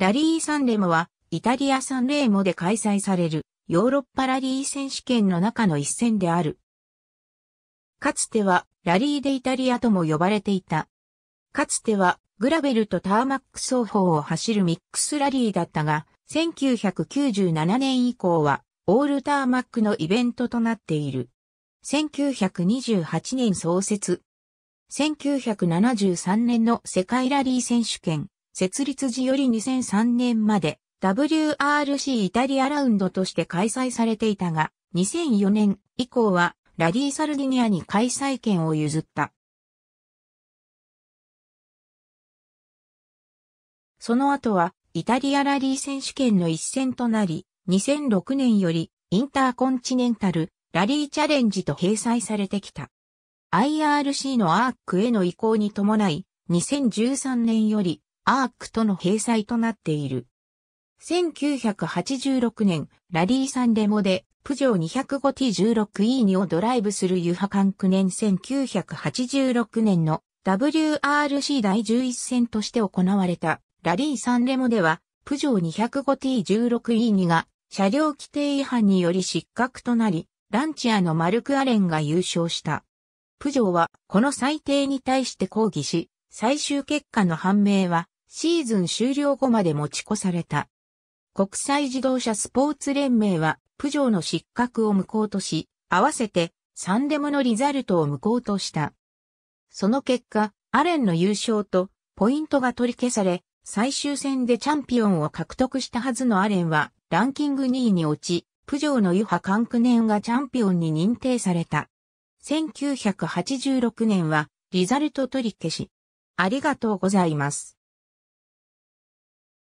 ラリー・サンレモは、イタリア・サンレーモで開催される、ヨーロッパラリー選手権の中の一戦である。かつては、ラリーでイタリアとも呼ばれていた。かつては、グラベルとターマック双方を走るミックスラリーだったが、1997年以降は、オールターマックのイベントとなっている。1928年創設。1973年の世界ラリー選手権。設立時より2003年まで WRC イタリアラウンドとして開催されていたが、2004年以降はラリーサルディニアに開催権を譲った。その後はイタリアラリー選手権の一戦となり、2006年よりインターコンチネンタルラリーチャレンジと閉鎖されてきた。IRC のアークへの移行に伴い、2013年よりアークとの閉鎖となっている。1986年、ラリーサンレモで、プジョー 205T16E2 をドライブするユハカン9年1986年の WRC 第11戦として行われたラリーサンレモでは、プジョー 205T16E2 が車両規定違反により失格となり、ランチアのマルク・アレンが優勝した。プジョーはこの裁定に対して抗議し、最終結果の判明はシーズン終了後まで持ち越された。国際自動車スポーツ連盟は、プジョーの失格を無効とし、合わせて、サンデムのリザルトを無効とした。その結果、アレンの優勝と、ポイントが取り消され、最終戦でチャンピオンを獲得したはずのアレンは、ランキング2位に落ち、プジョーのユハ・カンクネンがチャンピオンに認定された。1986年は、リザルト取り消し。ありがとうございます。